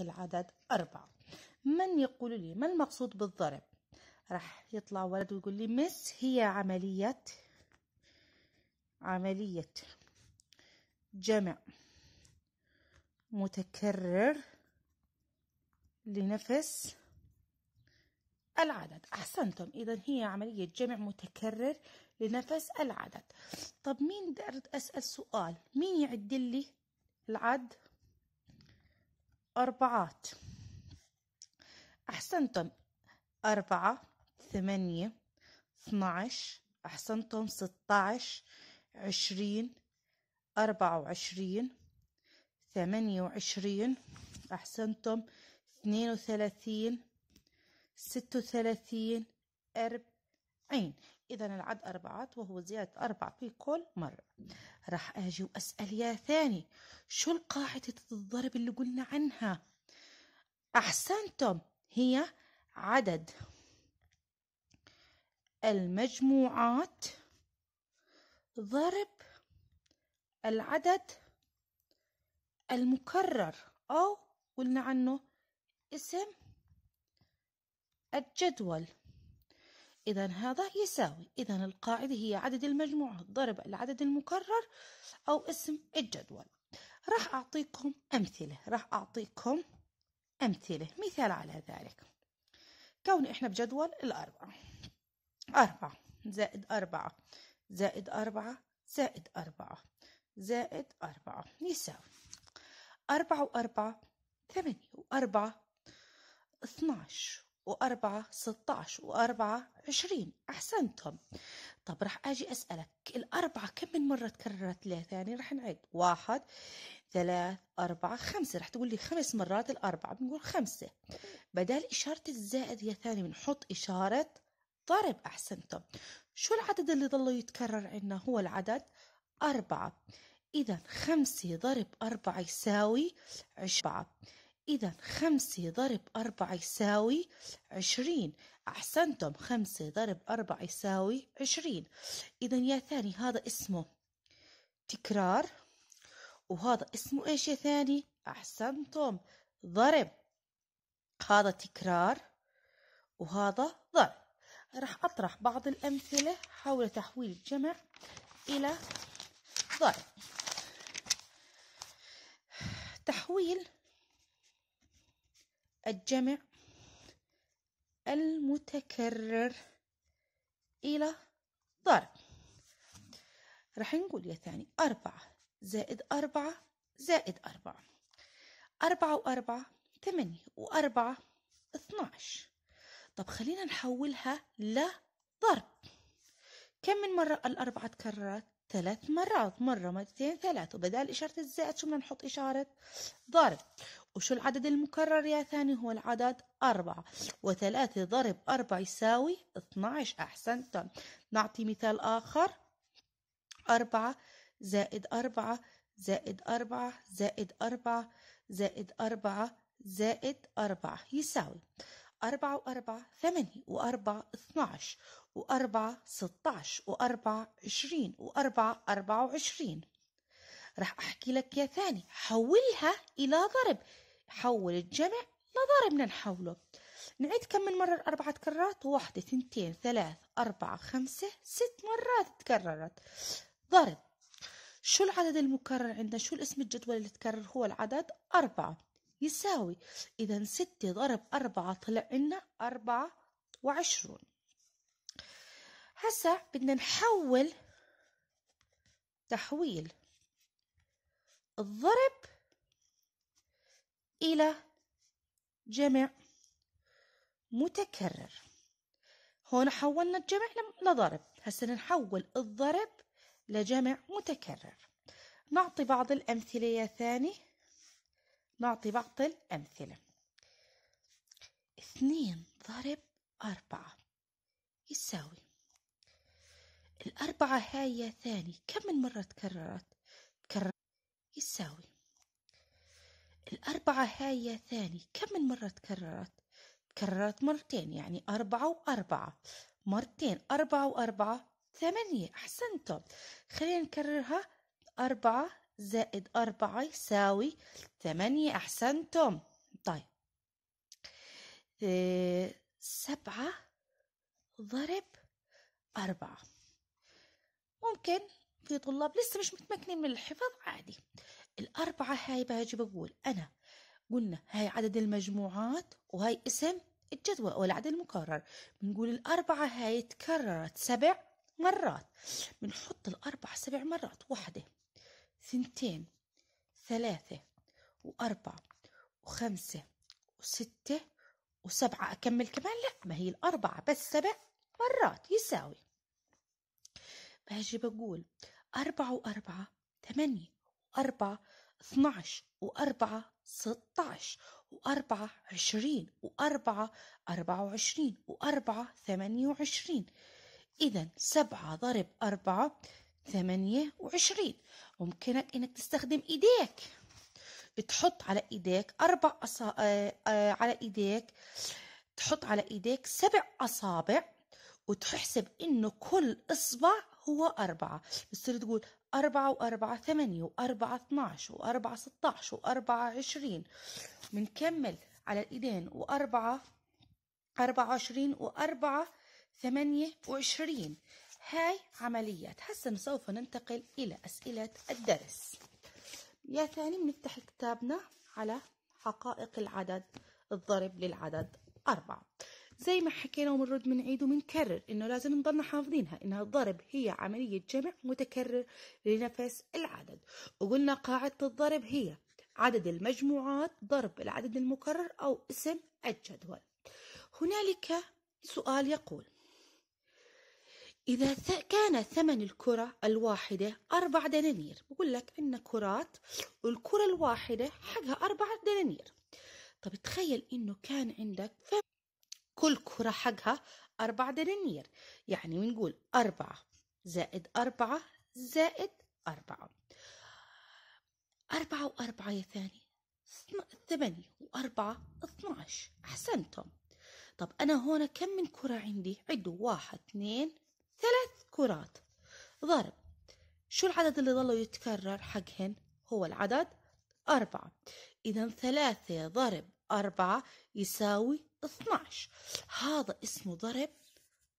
العدد أربعة من يقول لي ما المقصود بالضرب راح يطلع ولد ويقول لي مس هي عملية عملية جمع متكرر لنفس العدد أحسنتم إذا هي عملية جمع متكرر لنفس العدد طب مين بدي أسأل سؤال مين يعد لي العد أربعات أحسنتم أربعة ثمانية اثناعش أحسنتم ستاش عشرين أربعة وعشرين ثمانية وعشرين أحسنتم اثنين وثلاثين ستة وثلاثين أربعين إذا العد أربعات وهو زيادة أربعة في كل مرة راح أجي وأسأل يا ثاني شو القاعدة الضرب اللي قلنا عنها أحسنتم هي عدد المجموعات ضرب العدد المكرر أو قلنا عنه اسم الجدول إذا هذا يساوي إذا القاعدة هي عدد المجموعات ضرب العدد المكرر أو اسم الجدول راح أعطيكم أمثلة راح أعطيكم أمثلة مثال على ذلك كون إحنا بجدول الأربعة أربعة زائد أربعة زائد أربعة زائد أربعة زائد أربعة يساوي أربعة وأربعة ثمانية وأربعة اثناش وأربعة ستاعش وأربعة عشرين أحسنتم طب راح أجي أسألك الأربعة كم من مرة تكررت ليه ثاني راح نعد واحد ثلاث أربعة خمسة راح تقول لي خمس مرات الأربعة بنقول خمسة بدل إشارة الزائد يا ثاني بنحط إشارة ضرب أحسنتم شو العدد اللي ضلوا يتكرر عندنا هو العدد أربعة إذا خمسة ضرب أربعة يساوي عشرة إذا خمسة ضرب أربعة يساوي عشرين أحسنتم خمسة ضرب أربعة يساوي عشرين إذا يا ثاني هذا اسمه تكرار وهذا اسمه إيش يا ثاني أحسنتم ضرب هذا تكرار وهذا ضرب راح أطرح بعض الأمثلة حول تحويل الجمع إلى ضرب تحويل الجمع المتكرر إلى ضرب رح نقول يا ثاني أربعة زائد أربعة زائد أربعة أربعة وأربعة ثمانية وأربعة اثناش طب خلينا نحولها لضرب كم من مرة الأربعة تكررت؟ ثلاث مرات مرة مرتين ثلاث وبدال إشارة الزائد شو بدنا نحط إشارة ضرب وشو العدد المكرر يا ثاني هو العدد أربعة وثلاثة ضرب أربعة يساوي 12 أحسنتم طيب، نعطي مثال آخر أربعة زائد أربعة زائد أربعة زائد أربعة زائد أربعة زائد أربعة يساوي أربعة وأربعة ثمانية وأربعة اثناش وأربعة ستاش وأربعة عشرين وأربعة أربعة وعشرين راح أحكي لك يا ثاني حولها إلى ضرب حول الجمع لضرب نحوله نعيد كم من مرة أربعة كرات واحدة ثنتين ثلاث أربعة خمسة ست مرات تكررت ضرب شو العدد المكرر عندنا شو الاسم الجدول اللي تكرر هو العدد أربعة يساوي إذا ستة ضرب أربعة طلع لنا أربعة وعشرون هسا بدنا نحول تحويل الضرب إلى جمع متكرر هون حولنا الجمع لضرب هسه نحول الضرب لجمع متكرر نعطي بعض الأمثلة يا ثاني نعطي بعض الأمثلة اثنين ضرب أربعة يساوي الأربعة هاي يا ثاني كم من مرة تكررت؟ يساوي الأربعة هاي ثاني كم من مرة تكررت تكررت مرتين يعني أربعة وأربعة مرتين أربعة وأربعة ثمانية أحسنتم خلينا نكررها أربعة زائد أربعة يساوي ثمانية أحسنتم طيب آه، سبعة ضرب أربعة ممكن في طلاب لسه مش متمكنين من الحفظ عادي الأربعة هاي باجي بقول أنا قلنا هاي عدد المجموعات وهاي اسم الجدول أو العدد المكرر بنقول الأربعة هاي تكررت سبع مرات بنحط الأربعة سبع مرات واحدة ثنتين ثلاثة وأربعة وخمسة وستة وسبعة أكمل كمان لا ما هي الأربعة بس سبع مرات يساوي فهجي بقول أربعة وأربعة ثمانية وأربعة اثناش وأربعة ستاش وأربعة عشرين وأربعة أربعة وعشرين وأربعة ثمانية وعشرين إذا سبعة ضرب أربعة ثمانية وعشرين ممكنك إنك تستخدم إيديك تحط على إيديك أربع أصا... آه... آه، على إيديك تحط على إيديك سبع أصابع وتحسب إنه كل إصبع هو أربعة بتصير تقول أربعة وأربعة ثمانية وأربعة اتناش وأربعة ستاش وأربعة عشرين بنكمل على الإيدين وأربعة أربعة وعشرين وأربعة ثمانية وعشرين هاي عمليات هسا سوف ننتقل إلى أسئلة الدرس يا ثاني بنفتح كتابنا على حقائق العدد الضرب للعدد أربعة زي ما حكينا وبنرد بنعيد وبنكرر انه لازم نضلنا حافظينها انها الضرب هي عملية جمع متكرر لنفس العدد وقلنا قاعدة الضرب هي عدد المجموعات ضرب العدد المكرر أو اسم الجدول هنالك سؤال يقول إذا كان ثمن الكرة الواحدة أربع دنانير بقول لك إن كرات والكرة الواحدة حقها أربع دنانير طب تخيل إنه كان عندك كل كرة حقها أربع دنانير يعني بنقول أربعة زائد أربعة زائد أربعة أربعة وأربعة يا ثاني ثمانية وأربعة اثناش أحسنتم طب أنا هنا كم من كرة عندي عدوا واحد اثنين ثلاث كرات ضرب شو العدد اللي ظلوا يتكرر حقهن هو العدد أربعة إذا ثلاثة ضرب أربعة يساوي 12 هذا اسمه ضرب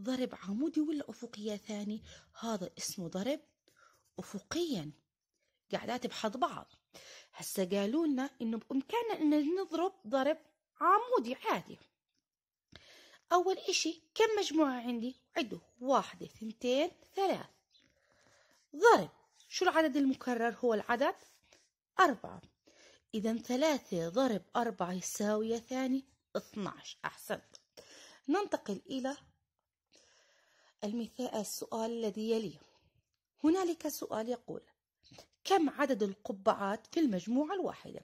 ضرب عمودي ولا أفقية ثاني هذا اسمه ضرب أفقيا قاعدات بحض بعض هسا قالوا لنا إنه بإمكاننا إن نضرب ضرب عمودي عادي أول إشي كم مجموعة عندي عدوا واحدة ثنتين ثلاث ضرب شو العدد المكرر هو العدد أربعة إذا ثلاثة ضرب أربعة يساوي ثاني 12 أحسنت ننتقل إلى المثال السؤال الذي يلي هنالك سؤال يقول كم عدد القبعات في المجموعة الواحدة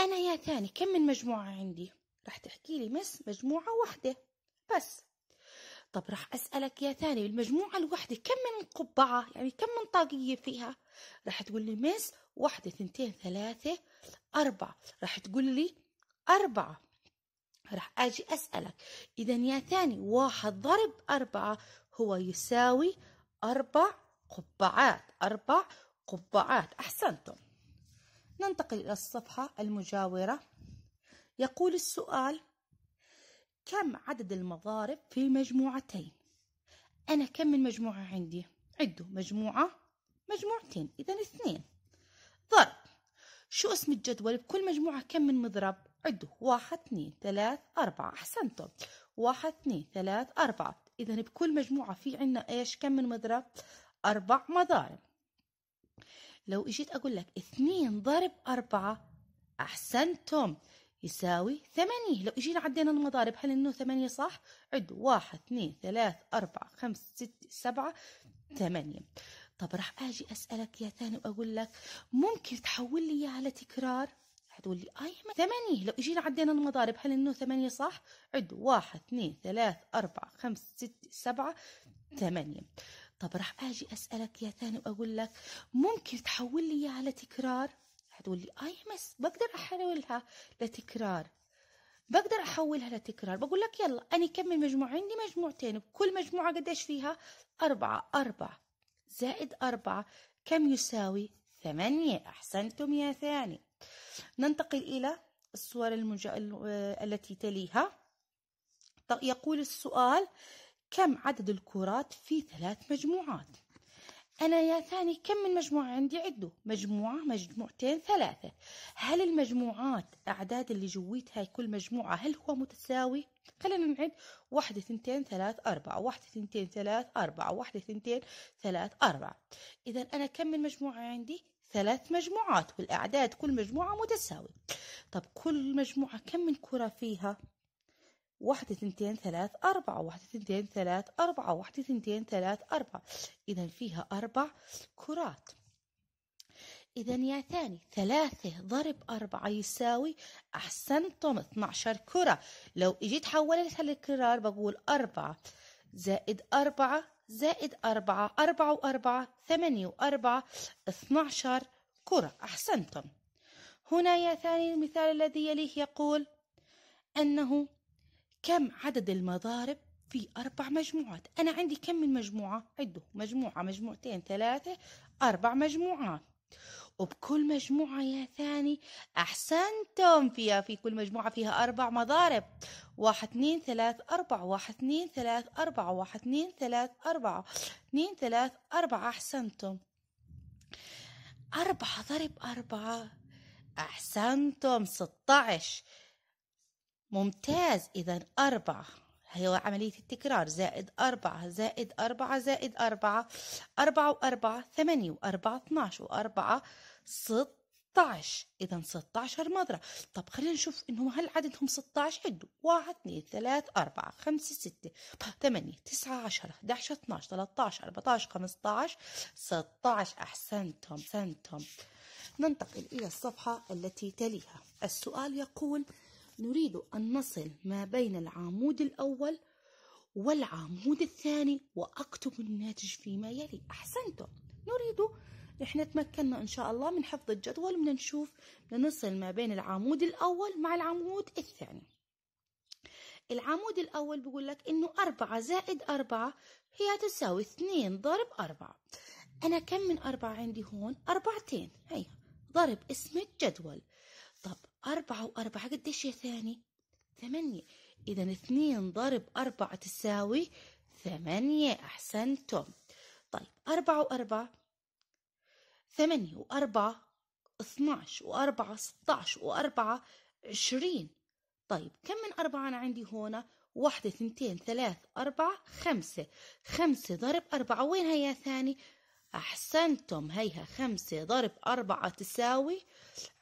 أنا يا ثاني كم من مجموعة عندي راح تحكي لي مس مجموعة واحدة بس طب راح أسألك يا ثاني المجموعة الواحدة كم من قبعة يعني كم من طاقية فيها راح تقول لي مس واحدة ثنتين ثلاثة أربعة راح تقول لي أربعة راح أجي أسألك إذا يا ثاني واحد ضرب أربعة هو يساوي أربع قبعات أربع قبعات أحسنتم ننتقل إلى الصفحة المجاورة يقول السؤال كم عدد المضارب في مجموعتين أنا كم من مجموعة عندي عدوا مجموعة مجموعتين إذا اثنين ضرب شو اسم الجدول بكل مجموعة كم من مضرب عدوا واحد اثنين ثلاث أربعة أحسنتم واحد اثنين ثلاث أربعة إذا بكل مجموعة في عنا إيش كم من مضرب أربع مضارب لو إجيت أقول لك اثنين ضرب أربعة أحسنتم يساوي ثمانية لو إجينا عدينا المضارب هل إنه ثمانية صح؟ عدوا واحد اثنين ثلاث أربعة خمسة ستة سبعة ثمانية طب راح أجي أسألك يا ثاني وأقول لك ممكن تحول لي إياها لتكرار؟ حتقول لي اي آه، ما ثمانية لو اجينا عدينا المضارب هل انه ثمانية صح عدوا واحد اثنين ثلاث اربعة خمسة ستة سبعة ثمانية طب راح اجي اسألك يا ثاني واقول لك ممكن تحول لي اياها لتكرار حتقول لي اي آه، مس بقدر احولها لتكرار بقدر احولها لتكرار بقول لك يلا انا كم مجموعة عندي مجموعتين كل مجموعة قديش فيها أربعة أربعة زائد أربعة كم يساوي ثمانية أحسنتم يا ثاني ننتقل إلى الصور المج... التي تليها يقول السؤال كم عدد الكرات في ثلاث مجموعات أنا يا ثاني كم من مجموعة عندي عده مجموعة مجموعتين ثلاثة هل المجموعات أعداد اللي جويتها كل مجموعة هل هو متساوي خلينا نعد واحدة ثنتين ثلاث أربعة واحدة ثنتين ثلاث أربعة واحدة ثنتين ثلاث أربعة إذا أنا كم من مجموعة عندي ثلاث مجموعات والأعداد كل مجموعة متساوي طب كل مجموعة كم من كرة فيها؟ واحدة اثنتين ثلاث أربعة واحدة اثنتين ثلاث أربعة واحدة اثنتين ثلاث أربعة إذا فيها أربع كرات إذا يا ثاني ثلاثة ضرب أربعة يساوي أحسنتم 12 كرة لو إجيت حولتها للكرار بقول أربعة زائد أربعة زائد أربعة أربعة وأربعة ثمانية وأربعة اثناشر كرة أحسنتم هنا يا ثاني المثال الذي يليه يقول أنه كم عدد المضارب في أربع مجموعات أنا عندي كم من مجموعة عده مجموعة مجموعتين ثلاثة أربع مجموعات وبكل مجموعة يا ثاني أحسنتم فيها في كل مجموعة فيها أربع مضارب واحد اثنين ثلاث أربعة واحد اثنين ثلاث أربعة واحد اثنين ثلاث أربعة اثنين ثلاث أربعة أحسنتم أربعة ضرب أربعة أحسنتم ستة عشر ممتاز إذا أربعة هي عملية التكرار زائد أربعة زائد أربعة زائد أربعة أربعة وأربعة ثمانية وأربعة اتناش وأربعة ستاعش إذا ستاشر مضرب طب خلينا نشوف إنهم هل عددهم ستاعش عدوا واحد اثنين ثلاث أربعة خمسة ستة طيب، ثمانية تسعة عشرة أحد اتناش تلاتاش عشر خمستاش ستاعش أحسنتم أحسنتم ننتقل إلى الصفحة التي تليها السؤال يقول نريد أن نصل ما بين العمود الأول والعمود الثاني وأكتب الناتج فيما يلي أحسنتم نريد إحنا تمكنا إن شاء الله من حفظ الجدول بدنا نشوف نصل ما بين العمود الأول مع العمود الثاني العمود الأول بيقول لك إنه أربعة زائد أربعة هي تساوي اثنين ضرب أربعة أنا كم من أربعة عندي هون أربعتين هيا ضرب اسم الجدول طب أربعة وأربعة قديش يا ثاني ثمانية إذا اثنين ضرب أربعة تساوي ثمانية أحسنتم طيب أربعة وأربعة ثمانية وأربعة اثناش وأربعة ستاش وأربعة عشرين طيب كم من أربعة أنا عندي هنا واحدة اثنتين ثلاث أربعة خمسة خمسة ضرب أربعة وين هي يا ثاني أحسنتم هيها خمسة ضرب أربعة تساوي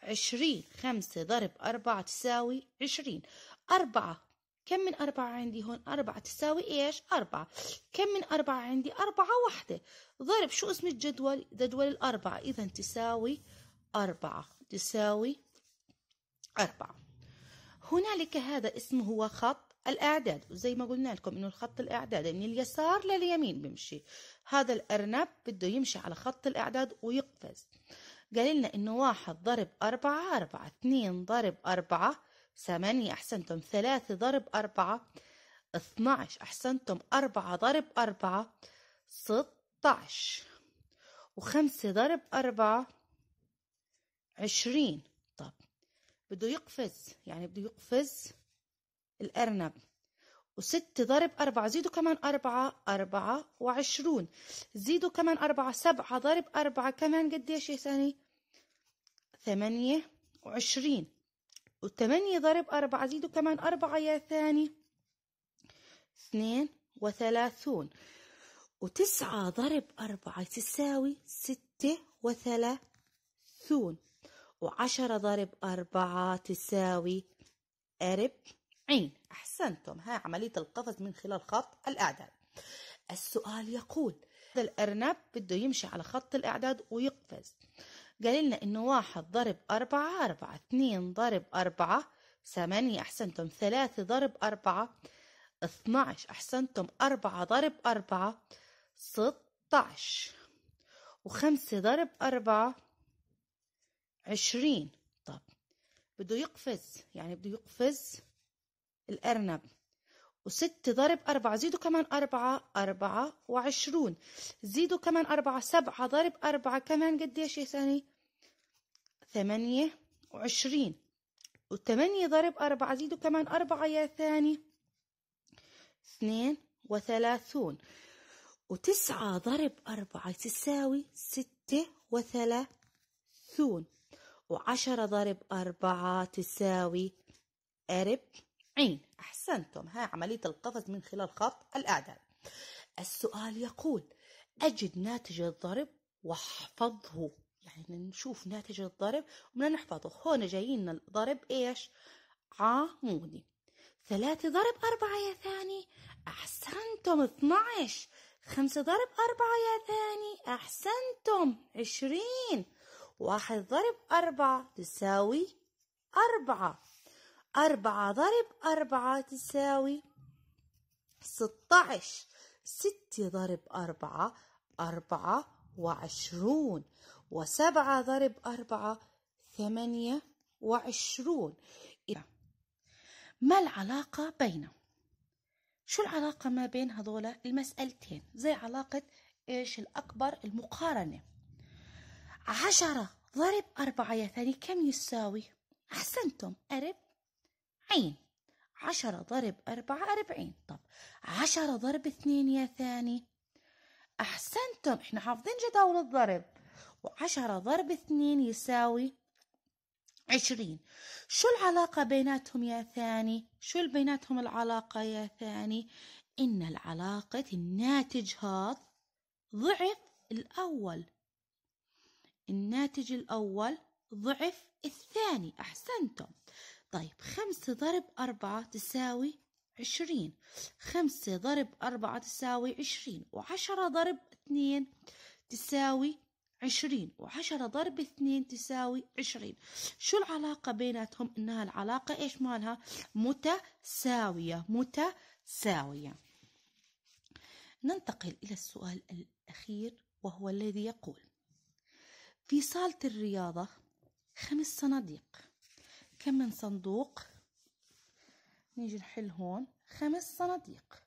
عشرين خمسة ضرب أربعة تساوي عشرين أربعة كم من أربعة عندي هون أربعة تساوي إيش أربعة كم من أربعة عندي أربعة واحدة ضرب شو اسم الجدول جدول الأربعة إذا تساوي أربعة تساوي أربعة هنالك هذا اسمه هو خط الاعداد وزي ما قلنا لكم انه الخط الاعداد من يعني اليسار لليمين بيمشي هذا الارنب بده يمشي على خط الاعداد ويقفز قال لنا انه واحد ضرب اربعة اربعة اثنين ضرب اربعة ثمانية احسنتم ثلاثة ضرب اربعة اثناش احسنتم اربعة ضرب اربعة ستاش وخمسة ضرب أربعة عشرين طب بده يقفز يعني بده يقفز الأرنب وست ضرب أربعة زيدوا كمان أربعة أربعة وعشرون زيدوا كمان أربعة سبعة ضرب أربعة كمان قديش يا ثاني ثمانية وعشرين وثمانية ضرب أربعة زيدوا كمان أربعة يا ثاني اثنين وثلاثون وتسعة ضرب أربعة تساوي ستة وثلاثون وعشرة ضرب أربعة تساوي أربعة عين أحسنتم ها عملية القفز من خلال خط الأعداد السؤال يقول هذا الأرنب بده يمشي على خط الأعداد ويقفز قال لنا إنه واحد ضرب أربعة أربعة اثنين ضرب أربعة ثمانية أحسنتم ثلاثة ضرب أربعة اثناش أحسنتم أربعة ضرب أربعة ستاش وخمسة ضرب أربعة عشرين طب بده يقفز يعني بده يقفز الأرنب وستة ضرب أربعة زيدوا كمان أربعة أربعة وعشرون زيدوا كمان أربعة سبعة ضرب أربعة كمان قديش يا ثاني ثمانية وعشرين وثمانية ضرب أربعة زيدوا كمان أربعة يا ثاني اثنين وثلاثون وتسعة ضرب أربعة تساوي ستة وثلاثون وعشرة ضرب أربعة تساوي أربعة عين أحسنتم ها عملية القفز من خلال خط الأعداد السؤال يقول أجد ناتج الضرب واحفظه يعني نشوف ناتج الضرب ومن نحفظه هون جايين الضرب إيش عمودي ثلاثة ضرب أربعة يا ثاني أحسنتم 12 خمسة ضرب أربعة يا ثاني أحسنتم عشرين واحد ضرب أربعة تساوي أربعة أربعة ضرب أربعة تساوي ستة ستة ضرب أربعة أربعة وعشرون وسبعة ضرب أربعة ثمانية وعشرون ما العلاقة بينه؟ شو العلاقة ما بين هذول المسألتين زي علاقة إيش الأكبر المقارنة عشرة ضرب أربعة يا ثاني كم يساوي أحسنتم قرب عين عشرة ضرب أربعة أربعين طب عشرة ضرب اثنين يا ثاني أحسنتم إحنا حافظين جداول الضرب وعشرة ضرب اثنين يساوي عشرين شو العلاقة بيناتهم يا ثاني شو بيناتهم العلاقة يا ثاني إن العلاقة الناتج هذا ضعف الأول الناتج الأول ضعف الثاني أحسنتم طيب خمسة ضرب أربعة تساوي عشرين خمسة ضرب أربعة تساوي عشرين وعشرة ضرب اثنين تساوي عشرين وعشرة ضرب اثنين تساوي عشرين شو العلاقة بيناتهم إنها العلاقة إيش مالها متساوية متساوية ننتقل إلى السؤال الأخير وهو الذي يقول في صالة الرياضة خمس صناديق كم من صندوق نيجي نحل هون خمس صناديق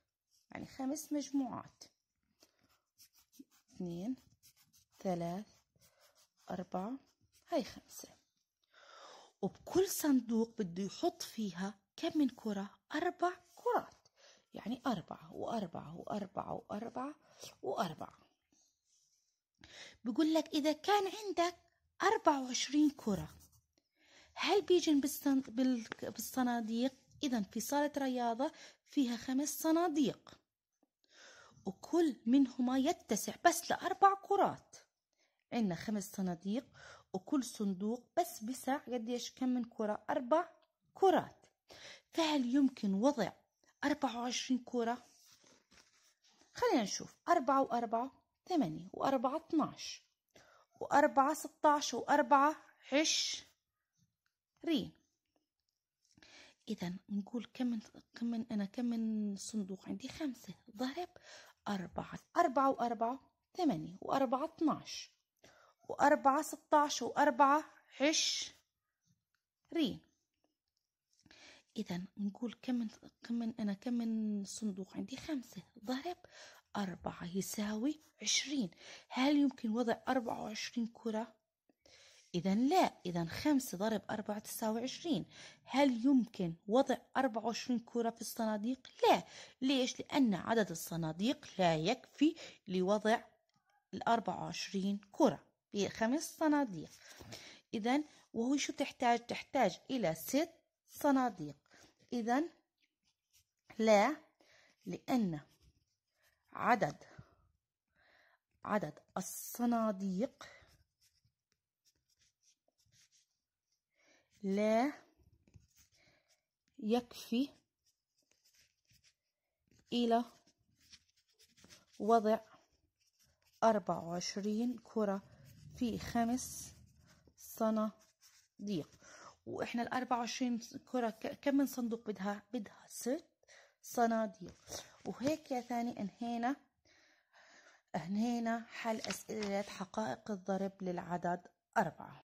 يعني خمس مجموعات اثنين ثلاث أربعة هاي خمسة وبكل صندوق بده يحط فيها كم من كرة أربع كرات يعني أربعة وأربعة وأربعة وأربعة وأربعة بقول لك إذا كان عندك أربعة وعشرين كرة هل بيجن بالصناديق إذا في صالة رياضة فيها خمس صناديق وكل منهما يتسع بس لأربع كرات عندنا خمس صناديق وكل صندوق بس بسع قديش كم من كرة أربع كرات فهل يمكن وضع أربعة وعشرين كرة خلينا نشوف أربعة وأربعة ثمانية وأربعة اتناش وأربعة ستاش وأربعة عش ري اذا نقول كم من كم من انا كم من صندوق عندي خمسة ضرب أربعة أربعة وأربعة ثمانية وأربعة اتناش وأربعة ستاش وأربعة ري إذا نقول كم من كم من أنا كم من صندوق عندي خمسة ضرب أربعة يساوي عشرين هل يمكن وضع أربعة وعشرين كرة إذا لا إذا خمسة ضرب أربعة تساوي عشرين هل يمكن وضع أربعة وعشرين كرة في الصناديق؟ لا ليش؟ لأن عدد الصناديق لا يكفي لوضع الأربعة وعشرين كرة في خمس صناديق إذا وهو شو تحتاج؟ تحتاج إلى ست صناديق إذا لا لأن عدد عدد الصناديق لا يكفي إلى وضع أربعة وعشرين كرة في خمس صناديق وإحنا الأربعة وعشرين كرة كم من صندوق بدها بدها ست صناديق وهيك يا ثاني انهينا انهينا حل أسئلة حقائق الضرب للعدد أربعة